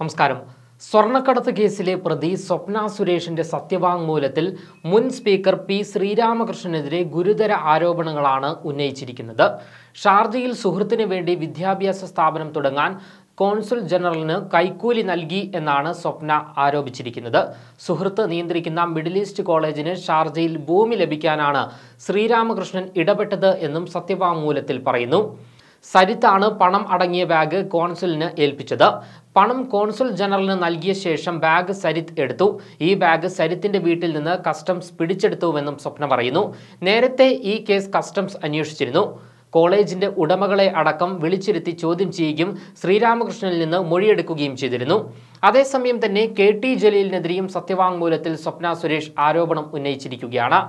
നമസ്കാരം സ്വർണ്ണക്കടത്ത് കേസിലെ പ്രതി സ്വപ്ന സുരേഷിന്റെ സത്യവാങ്മൂലത്തിൽ മുൻ സ്പീക്കർ പി ശ്രീരാമകൃഷ്ണനെതിരെ ഗുരുതര ആരോപണങ്ങളാണ് ഉന്നയിച്ചിരിക്കുന്നത് ഷാർജയിൽ സുഹൃത്തിനു വേണ്ടി വിദ്യാഭ്യാസ സ്ഥാപനം തുടങ്ങാൻ കോൺസുൽ ജനറലിന് കൈക്കൂലി നൽകി എന്നാണ് സ്വപ്ന ആരോപിച്ചിരിക്കുന്നത് സുഹൃത്ത് നിയന്ത്രിക്കുന്ന മിഡിൽ ഈസ്റ്റ് കോളേജിന് ഷാർജയിൽ ഭൂമി ലഭിക്കാനാണ് ശ്രീരാമകൃഷ്ണൻ ഇടപെട്ടത് എന്നും സത്യവാങ്മൂലത്തിൽ പറയുന്നു സരിത്താണ് പണം അടങ്ങിയ ബാഗ് കോൺസുലിന് ഏൽപ്പിച്ചത് പണം കോൺസുൽ ജനറലിന് നൽകിയ ശേഷം ബാഗ് സരിത്ത് എടുത്തു ഈ ബാഗ് സരിത്തിന്റെ വീട്ടിൽ നിന്ന് കസ്റ്റംസ് പിടിച്ചെടുത്തുവെന്നും സ്വപ്ന പറയുന്നു നേരത്തെ ഈ കേസ് കസ്റ്റംസ് അന്വേഷിച്ചിരുന്നു കോളേജിന്റെ ഉടമകളെ അടക്കം വിളിച്ചിരുത്തി ചോദ്യം ചെയ്യുകയും ശ്രീരാമകൃഷ്ണനിൽ നിന്ന് മൊഴിയെടുക്കുകയും ചെയ്തിരുന്നു അതേസമയം തന്നെ കെ ടി ജലീലിനെതിരെയും സത്യവാങ്മൂലത്തിൽ സ്വപ്ന സുരേഷ് ആരോപണം ഉന്നയിച്ചിരിക്കുകയാണ്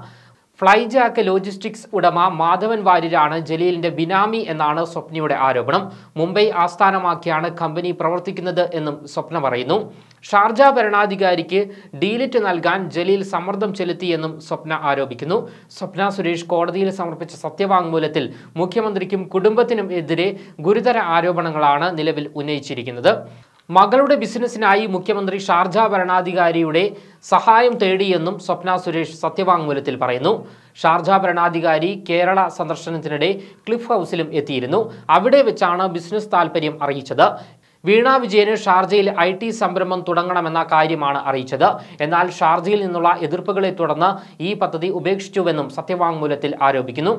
ഫ്ലൈജാക്ക് ലോജിസ്റ്റിക്സ് ഉടമ മാധവൻ വാര്യരാണ് ജലീലിന്റെ ബിനാമി എന്നാണ് സ്വപ്നയുടെ ആരോപണം മുംബൈ ആസ്ഥാനമാക്കിയാണ് കമ്പനി പ്രവർത്തിക്കുന്നത് എന്നും സ്വപ്ന പറയുന്നു ഷാർജ ഭരണാധികാരിക്ക് ഡീലിറ്റ് നൽകാൻ ജലീൽ സമ്മർദ്ദം ചെലുത്തിയെന്നും സ്വപ്ന ആരോപിക്കുന്നു സ്വപ്ന സുരേഷ് കോടതിയിൽ സമർപ്പിച്ച സത്യവാങ്മൂലത്തിൽ മുഖ്യമന്ത്രിക്കും കുടുംബത്തിനും എതിരെ ഗുരുതര ആരോപണങ്ങളാണ് നിലവിൽ ഉന്നയിച്ചിരിക്കുന്നത് മകളുടെ ബിസിനസ്സിനായി മുഖ്യമന്ത്രി ഷാർജ ഭരണാധികാരിയുടെ സഹായം തേടിയെന്നും സ്വപ്ന സുരേഷ് സത്യവാങ്മൂലത്തിൽ പറയുന്നു ഷാർജ ഭരണാധികാരി കേരള സന്ദർശനത്തിനിടെ ക്ലിഫ് ഹൗസിലും എത്തിയിരുന്നു അവിടെ വെച്ചാണ് ബിസിനസ് താൽപ്പര്യം അറിയിച്ചത് വീണ വിജയന് ഷാർജയിൽ ഐ ടി സംരംഭം തുടങ്ങണമെന്ന കാര്യമാണ് അറിയിച്ചത് എന്നാൽ ഷാർജയിൽ നിന്നുള്ള എതിർപ്പുകളെ തുടർന്ന് ഈ പദ്ധതി ഉപേക്ഷിച്ചുവെന്നും സത്യവാങ്മൂലത്തിൽ ആരോപിക്കുന്നു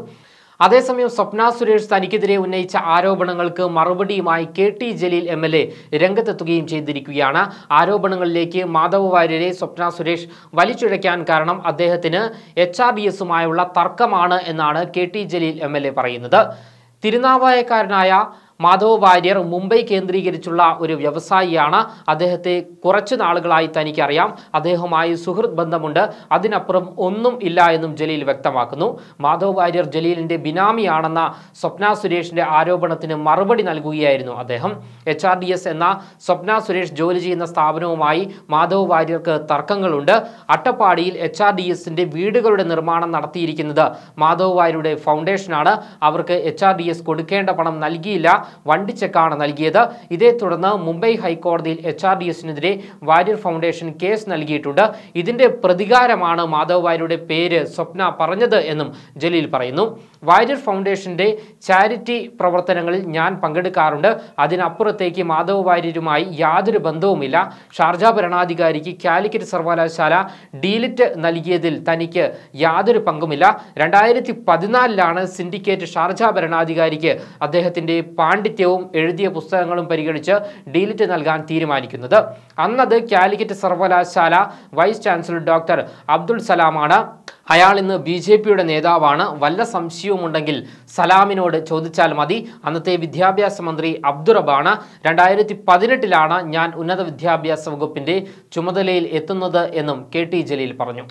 അതേസമയം സ്വപ്ന സുരേഷ് തനിക്കെതിരെ ഉന്നയിച്ച ആരോപണങ്ങൾക്ക് മറുപടിയുമായി K T Jaleel M L A രംഗത്തെത്തുകയും ചെയ്തിരിക്കുകയാണ് ആരോപണങ്ങളിലേക്ക് മാധവ് വാര്യരെ സ്വപ്ന സുരേഷ് വലിച്ചുഴയ്ക്കാൻ കാരണം അദ്ദേഹത്തിന് എച്ച് ആർ ബി എസുമായുള്ള തർക്കമാണ് എന്നാണ് K T Jaleel M L A പറയുന്നത് തിരുനാവായക്കാരനായ മാധവ് വാര്യർ മുംബൈ കേന്ദ്രീകരിച്ചുള്ള ഒരു വ്യവസായിയാണ് അദ്ദേഹത്തെ കുറച്ച് നാളുകളായി തനിക്കറിയാം അദ്ദേഹവുമായി സുഹൃത്ത് ബന്ധമുണ്ട് അതിനപ്പുറം ഒന്നും ഇല്ല എന്നും ജലീൽ വ്യക്തമാക്കുന്നു മാധവ് വാര്യർ ജലീലിൻ്റെ ബിനാമിയാണെന്ന സ്വപ്ന സുരേഷിൻ്റെ ആരോപണത്തിന് മറുപടി നൽകുകയായിരുന്നു അദ്ദേഹം എച്ച് ആർ ഡി എസ് എന്ന സ്വപ്ന സുരേഷ് ജോലി ചെയ്യുന്ന സ്ഥാപനവുമായി മാധവ് വാര്യർക്ക് തർക്കങ്ങളുണ്ട് അട്ടപ്പാടിയിൽ എച്ച് ആർ ഡി എസിൻ്റെ വീടുകളുടെ നിർമ്മാണം നടത്തിയിരിക്കുന്നത് മാധവ് വാര്യരുടെ ഫൗണ്ടേഷനാണ് അവർക്ക് എച്ച് ആർ ഡി എസ് കൊടുക്കേണ്ട പണം നൽകിയില്ല വണ്ടി ചെക്കാണ് നൽകിയത് ഇതേ തുടർന്ന് മുംബൈ ഹൈക്കോടതിയിൽ എച്ച് ആർ ഡി എസിനെതിരെ വാര്യർ ഫൗണ്ടേഷൻ കേസ് നൽകിയിട്ടുണ്ട് ഇതിന്റെ പ്രതികാരമാണ് മാധവ് വാര്യരുടെ പേര് സ്വപ്ന പറഞ്ഞത് എന്നും ജലീൽ പറയുന്നു വാര്യർ ഫൗണ്ടേഷന്റെ ചാരിറ്റി പ്രവർത്തനങ്ങളിൽ ഞാൻ പങ്കെടുക്കാറുണ്ട് അതിനപ്പുറത്തേക്ക് മാധവ് വാര്യരുമായി യാതൊരു ബന്ധവുമില്ല ഷാർജ ഭരണാധികാരിക്ക് കാലിക്കറ്റ് സർവകലാശാല ഡീലിറ്റ് നൽകിയതിൽ തനിക്ക് യാതൊരു പങ്കുമില്ല രണ്ടായിരത്തി പതിനാലിലാണ് സിൻഡിക്കേറ്റ് ഷാർജ ഭരണാധികാരിക്ക് അദ്ദേഹത്തിന്റെ പാണ്ഡ്യ പാണ്ഡിത്യവും എഴുതിയ പുസ്തകങ്ങളും പരിഗണിച്ച് ഡിലിറ്റ് നൽകാൻ തീരുമാനിക്കുന്നത് അന്നത് കാലിക്കറ്റ് സർവകലാശാല വൈസ് ചാൻസലർ ഡോക്ടർ അബ്ദുൾ സലാമാണ് അയാൾ ഇന്ന് ബി ജെ പിയുടെ നേതാവാണ് വല്ല സംശയവുമുണ്ടെങ്കിൽ സലാമിനോട് ചോദിച്ചാൽ മതി അന്നത്തെ വിദ്യാഭ്യാസ മന്ത്രി അബ്ദുറബാണ് രണ്ടായിരത്തി പതിനെട്ടിലാണ് ഞാൻ ഉന്നത വിദ്യാഭ്യാസ വകുപ്പിൻ്റെ ചുമതലയിൽ എത്തുന്നത് എന്നും കെ ടി ജലീൽ പറഞ്ഞു